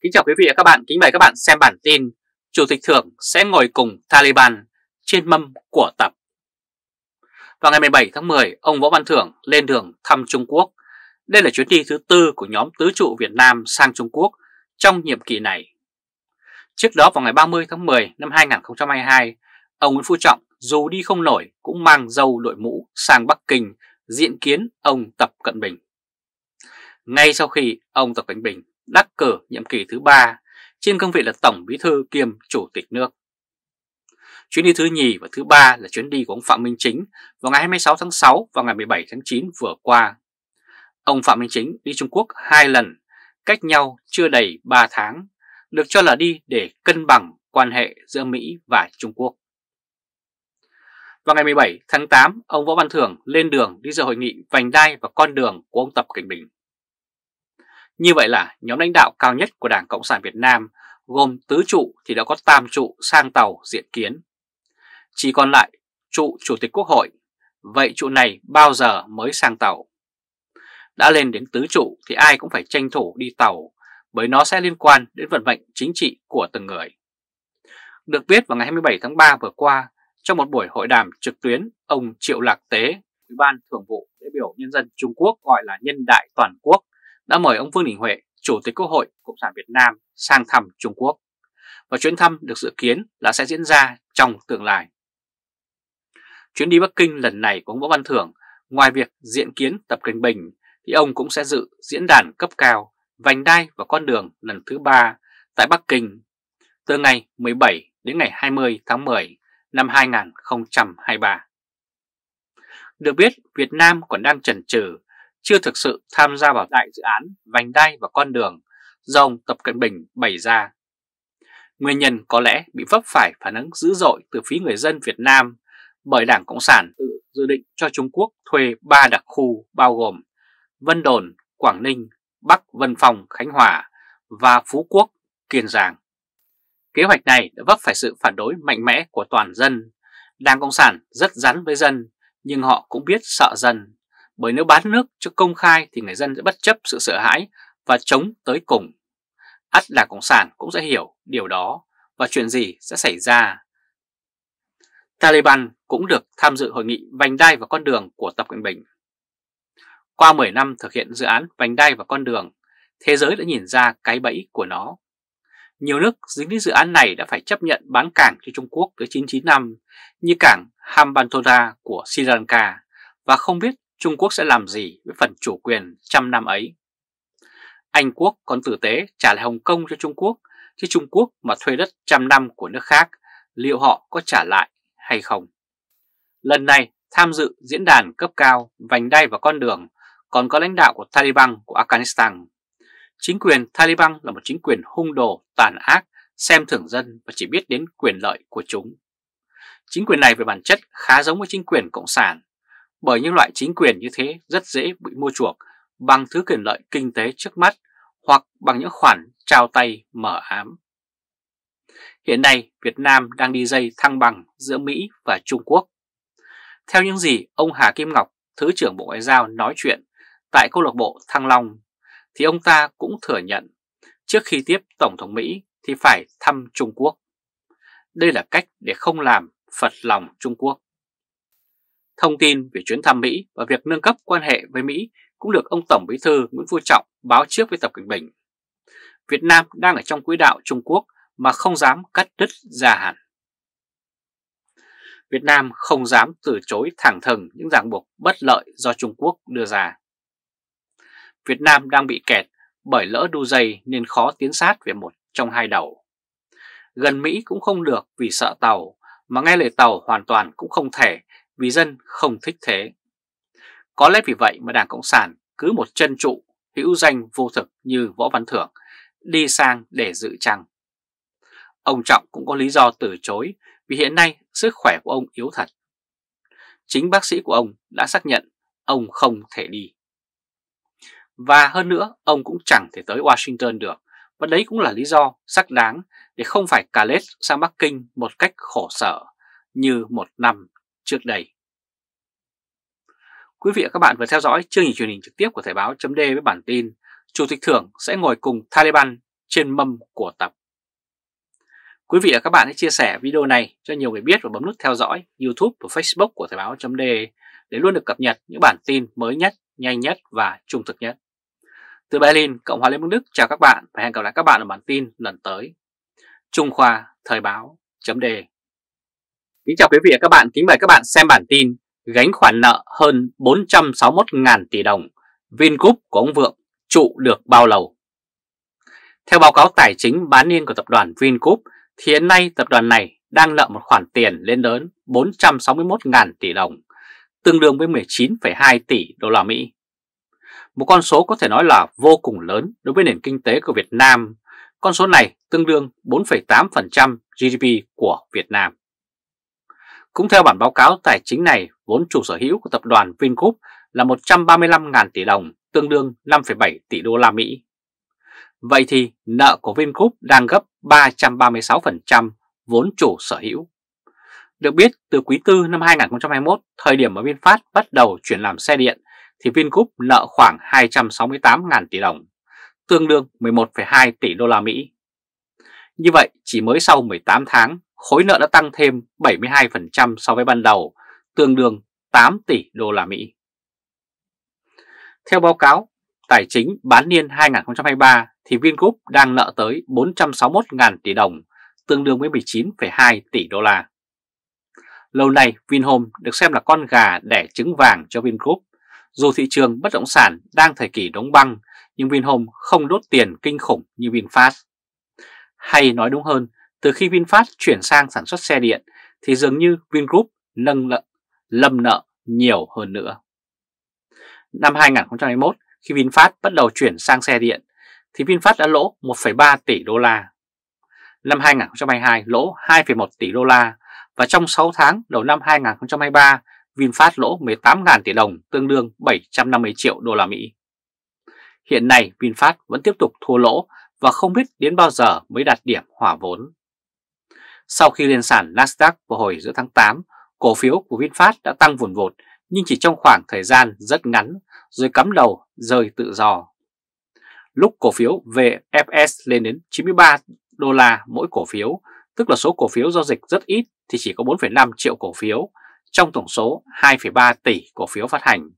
Kính chào quý vị và các bạn, kính mời các bạn xem bản tin Chủ tịch Thưởng sẽ ngồi cùng Taliban trên mâm của Tập. Vào ngày 17 tháng 10, ông Võ Văn Thưởng lên đường thăm Trung Quốc. Đây là chuyến đi thứ tư của nhóm tứ trụ Việt Nam sang Trung Quốc trong nhiệm kỳ này. Trước đó vào ngày 30 tháng 10 năm 2022, ông Nguyễn Phú Trọng dù đi không nổi cũng mang dâu đội mũ sang Bắc Kinh diện kiến ông Tập Cận Bình. Ngay sau khi ông Tập Cận Bình đắc cử nhiệm kỳ thứ ba trên cương vị là Tổng Bí thư kiêm Chủ tịch nước. Chuyến đi thứ nhì và thứ ba là chuyến đi của ông Phạm Minh Chính vào ngày 26 tháng 6 và ngày 17 tháng 9 vừa qua. Ông Phạm Minh Chính đi Trung Quốc hai lần, cách nhau chưa đầy 3 tháng, được cho là đi để cân bằng quan hệ giữa Mỹ và Trung Quốc. Vào ngày 17 tháng 8, ông Võ Văn Thưởng lên đường đi dự hội nghị Vành đai và Con đường của ông Tập Cảnh Bình. Như vậy là nhóm lãnh đạo cao nhất của Đảng Cộng sản Việt Nam gồm tứ trụ thì đã có tam trụ sang tàu diện kiến. Chỉ còn lại trụ Chủ tịch Quốc hội, vậy trụ này bao giờ mới sang tàu? Đã lên đến tứ trụ thì ai cũng phải tranh thủ đi tàu bởi nó sẽ liên quan đến vận mệnh chính trị của từng người. Được biết vào ngày 27 tháng 3 vừa qua, trong một buổi hội đàm trực tuyến, ông Triệu Lạc Tế, Ủy ban Thường vụ đại biểu Nhân dân Trung Quốc gọi là Nhân đại Toàn quốc, đã mời ông Vương Đình Huệ, Chủ tịch Quốc hội Cộng sản Việt Nam sang thăm Trung Quốc. Và chuyến thăm được dự kiến là sẽ diễn ra trong tương lai. Chuyến đi Bắc Kinh lần này của ông Võ Văn Thưởng, ngoài việc diện kiến Tập Cận Bình, thì ông cũng sẽ dự diễn đàn cấp cao Vành đai và con đường lần thứ ba tại Bắc Kinh từ ngày 17 đến ngày 20 tháng 10 năm 2023. Được biết, Việt Nam còn đang chần chừ chưa thực sự tham gia vào đại dự án vành đai và con đường do ông Tập Cận Bình bày ra. Nguyên nhân có lẽ bị vấp phải phản ứng dữ dội từ phía người dân Việt Nam bởi Đảng Cộng sản tự dự định cho Trung Quốc thuê 3 đặc khu bao gồm Vân Đồn, Quảng Ninh, Bắc Vân Phong, Khánh Hòa và Phú Quốc, Kiên Giang. Kế hoạch này đã vấp phải sự phản đối mạnh mẽ của toàn dân. Đảng Cộng sản rất rắn với dân, nhưng họ cũng biết sợ dân bởi nếu bán nước cho công khai thì người dân sẽ bất chấp sự sợ hãi và chống tới cùng. Ắt Đảng Cộng sản cũng sẽ hiểu điều đó và chuyện gì sẽ xảy ra. Taliban cũng được tham dự hội nghị Vành đai và con đường của Tập Cận Bình. Qua 10 năm thực hiện dự án Vành đai và con đường, thế giới đã nhìn ra cái bẫy của nó. Nhiều nước dính đến dự án này đã phải chấp nhận bán cảng cho Trung Quốc tới 99 năm như cảng Hambantota của Sri Lanka và không biết Trung Quốc sẽ làm gì với phần chủ quyền trăm năm ấy. Anh Quốc còn tử tế trả lại Hồng Kông cho Trung Quốc, chứ Trung Quốc mà thuê đất trăm năm của nước khác, liệu họ có trả lại hay không? Lần này tham dự diễn đàn cấp cao vành đai và con đường còn có lãnh đạo của Taliban của Afghanistan. Chính quyền Taliban là một chính quyền hung đồ, tàn ác, xem thường dân và chỉ biết đến quyền lợi của chúng. Chính quyền này về bản chất khá giống với chính quyền Cộng sản bởi những loại chính quyền như thế rất dễ bị mua chuộc bằng thứ quyền lợi kinh tế trước mắt hoặc bằng những khoản trao tay mở ám. Hiện nay, Việt Nam đang đi dây thăng bằng giữa Mỹ và Trung Quốc. Theo những gì ông Hà Kim Ngọc, Thứ trưởng Bộ Ngoại giao nói chuyện tại câu lạc bộ Thăng Long, thì ông ta cũng thừa nhận trước khi tiếp Tổng thống Mỹ thì phải thăm Trung Quốc. Đây là cách để không làm phật lòng Trung Quốc. Thông tin về chuyến thăm Mỹ và việc nâng cấp quan hệ với Mỹ cũng được ông Tổng Bí thư Nguyễn Phú Trọng báo trước với Tập Cận Bình. Việt Nam đang ở trong quỹ đạo Trung Quốc mà không dám cắt đứt ra hẳn. Việt Nam không dám từ chối thẳng thừng những ràng buộc bất lợi do Trung Quốc đưa ra. Việt Nam đang bị kẹt bởi lỡ đu dây nên khó tiến sát về một trong hai đầu. Gần Mỹ cũng không được vì sợ tàu, mà nghe lời tàu hoàn toàn cũng không thể vì dân không thích thế. Có lẽ vì vậy mà Đảng Cộng sản cứ một chân trụ hữu danh vô thực như Võ Văn Thưởng đi sang để dự trăng. Ông Trọng cũng có lý do từ chối vì hiện nay sức khỏe của ông yếu thật. Chính bác sĩ của ông đã xác nhận ông không thể đi. Và hơn nữa, ông cũng chẳng thể tới Washington được và đấy cũng là lý do xác đáng để không phải cà lết sang Bắc Kinh một cách khổ sở như một năm trước đây. Quý vị và các bạn vừa theo dõi chương trình truyền hình trực tiếp của Thời báo chấm với bản tin Chủ tịch Thưởng sẽ ngồi cùng Taliban trên mâm của Tập. Quý vị và các bạn hãy chia sẻ video này cho nhiều người biết và bấm nút theo dõi YouTube và Facebook của Thời báo chấm để luôn được cập nhật những bản tin mới nhất, nhanh nhất và trung thực nhất. Từ Berlin, Cộng hòa Liên bang Đức chào các bạn và hẹn gặp lại các bạn ở bản tin lần tới. Trung Khoa Thời báo chấm đề Kính chào quý vị và các bạn, kính mời các bạn xem bản tin gánh khoản nợ hơn 461.000 tỷ đồng, Vingroup của ông Vượng trụ được bao lâu? Theo báo cáo tài chính bán niên của tập đoàn Vingroup thì hiện nay tập đoàn này đang nợ một khoản tiền lên đến 461.000 tỷ đồng, tương đương với 19,2 tỷ đô la Mỹ. Một con số có thể nói là vô cùng lớn đối với nền kinh tế của Việt Nam. Con số này tương đương 4,8% GDP của Việt Nam. Cũng theo bản báo cáo tài chính này, vốn chủ sở hữu của tập đoàn Vingroup là 135.000 tỷ đồng, tương đương 5,7 tỷ đô la Mỹ. Vậy thì nợ của Vingroup đang gấp 336% vốn chủ sở hữu. Được biết, từ quý tư năm 2021, thời điểm mà VinFast bắt đầu chuyển làm xe điện, thì Vingroup nợ khoảng 268.000 tỷ đồng, tương đương 11,2 tỷ đô la Mỹ. Như vậy, chỉ mới sau 18 tháng, khối nợ đã tăng thêm 72% so với ban đầu, tương đương 8 tỷ đô la Mỹ. Theo báo cáo tài chính bán niên 2023 thì Vingroup đang nợ tới 461.000 tỷ đồng, tương đương với 19,2 tỷ đô la. Lâu nay Vinhome được xem là con gà đẻ trứng vàng cho Vingroup. Dù thị trường bất động sản đang thời kỳ đóng băng, nhưng Vinhome không đốt tiền kinh khủng như VinFast. Hay nói đúng hơn từ khi VinFast chuyển sang sản xuất xe điện thì dường như Vingroup nâng nợ, lâm nợ nhiều hơn nữa. Năm 2021, khi VinFast bắt đầu chuyển sang xe điện, thì VinFast đã lỗ 1,3 tỷ đô la. Năm 2022 lỗ 2,1 tỷ đô la và trong 6 tháng đầu năm 2023, VinFast lỗ 18.000 tỷ đồng tương đương 750 triệu đô la Mỹ. Hiện nay VinFast vẫn tiếp tục thua lỗ và không biết đến bao giờ mới đạt điểm hỏa vốn. Sau khi lên sản Nasdaq vào hồi giữa tháng 8, cổ phiếu của VinFast đã tăng vùn vột nhưng chỉ trong khoảng thời gian rất ngắn rồi cắm đầu rơi tự do. Lúc cổ phiếu VFS lên đến 93 đô la mỗi cổ phiếu, tức là số cổ phiếu giao dịch rất ít thì chỉ có 4,5 triệu cổ phiếu trong tổng số 2,3 tỷ cổ phiếu phát hành.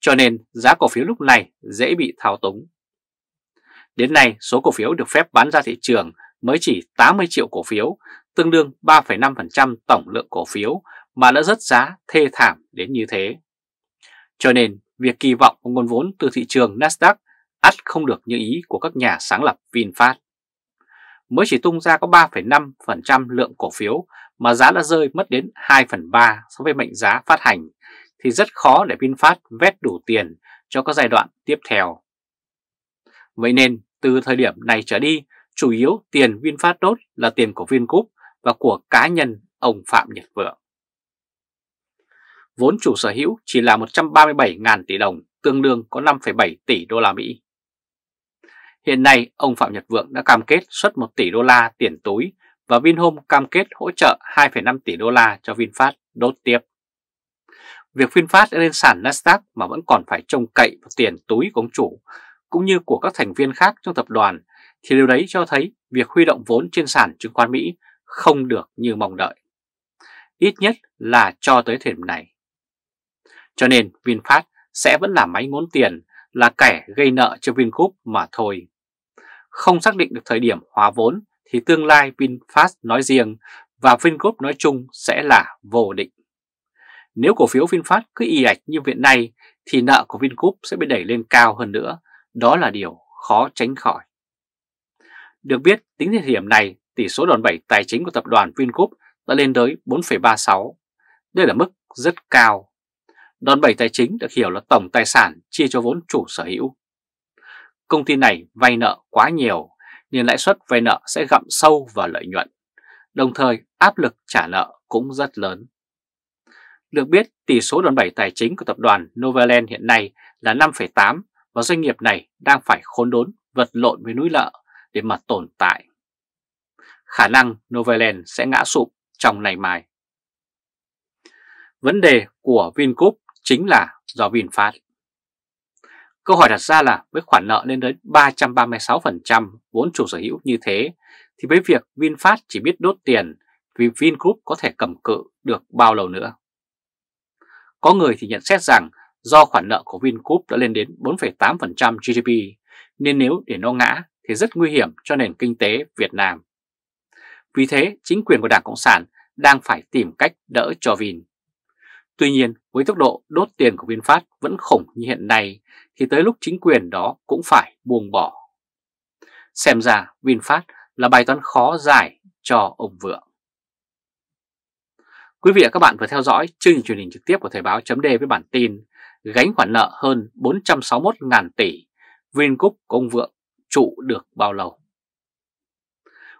Cho nên giá cổ phiếu lúc này dễ bị thao túng. Đến nay, số cổ phiếu được phép bán ra thị trường mới chỉ 80 triệu cổ phiếu, tương đương 3,5% tổng lượng cổ phiếu mà đã rất giá thê thảm đến như thế. Cho nên, việc kỳ vọng của nguồn vốn từ thị trường Nasdaq ắt không được như ý của các nhà sáng lập VinFast. Mới chỉ tung ra có 3,5% lượng cổ phiếu mà giá đã rơi mất đến 2 phần 3 so với mệnh giá phát hành thì rất khó để VinFast vét đủ tiền cho các giai đoạn tiếp theo. Vậy nên, từ thời điểm này trở đi, chủ yếu tiền VinFast đốt là tiền của VinGroup và của cá nhân ông Phạm Nhật Vượng. Vốn chủ sở hữu chỉ là 137.000 tỷ đồng, tương đương có 5,7 tỷ đô la Mỹ. Hiện nay, ông Phạm Nhật Vượng đã cam kết xuất 1 tỷ đô la tiền túi và Vinhome cam kết hỗ trợ 2,5 tỷ đô la cho VinFast đốt tiếp. Việc VinFast lên sàn Nasdaq mà vẫn còn phải trông cậy vào tiền túi của ông chủ cũng như của các thành viên khác trong tập đoàn thì điều đấy cho thấy việc huy động vốn trên sàn chứng khoán Mỹ không được như mong đợi. Ít nhất là cho tới thời điểm này. Cho nên VinFast sẽ vẫn là máy ngốn tiền, là kẻ gây nợ cho VinGroup mà thôi. Không xác định được thời điểm hóa vốn thì tương lai VinFast nói riêng và VinGroup nói chung sẽ là vô định. Nếu cổ phiếu VinFast cứ y ạch như hiện nay thì nợ của VinGroup sẽ bị đẩy lên cao hơn nữa, đó là điều khó tránh khỏi. Được biết, tính thời điểm này tỷ số đòn bẩy tài chính của tập đoàn Vingroup đã lên tới 4,36. Đây là mức rất cao. Đòn bẩy tài chính được hiểu là tổng tài sản chia cho vốn chủ sở hữu. Công ty này vay nợ quá nhiều nên lãi suất vay nợ sẽ gặm sâu vào lợi nhuận, đồng thời áp lực trả nợ cũng rất lớn. Được biết, tỷ số đòn bẩy tài chính của tập đoàn Novaland hiện nay là 5,8 và doanh nghiệp này đang phải khốn đốn vật lộn với núi nợ để mà tồn tại khả năng Novaland sẽ ngã sụp trong ngày mai. Vấn đề của Vingroup chính là do VinFast. Câu hỏi đặt ra là với khoản nợ lên đến 336% vốn chủ sở hữu như thế, thì với việc VinFast chỉ biết đốt tiền vì Vingroup có thể cầm cự được bao lâu nữa. Có người thì nhận xét rằng do khoản nợ của Vingroup đã lên đến 4,8% GDP, nên nếu để nó ngã thì rất nguy hiểm cho nền kinh tế Việt Nam. Vì thế, chính quyền của Đảng Cộng sản đang phải tìm cách đỡ cho Vin. Tuy nhiên, với tốc độ đốt tiền của VinFast vẫn khủng như hiện nay, thì tới lúc chính quyền đó cũng phải buông bỏ. Xem ra VinFast là bài toán khó giải cho ông Vượng. Quý vị và các bạn vừa theo dõi chương trình truyền hình trực tiếp của Thời báo chấm với bản tin gánh khoản nợ hơn 461.000 tỷ, Vingroup của ông Vượng trụ được bao lâu?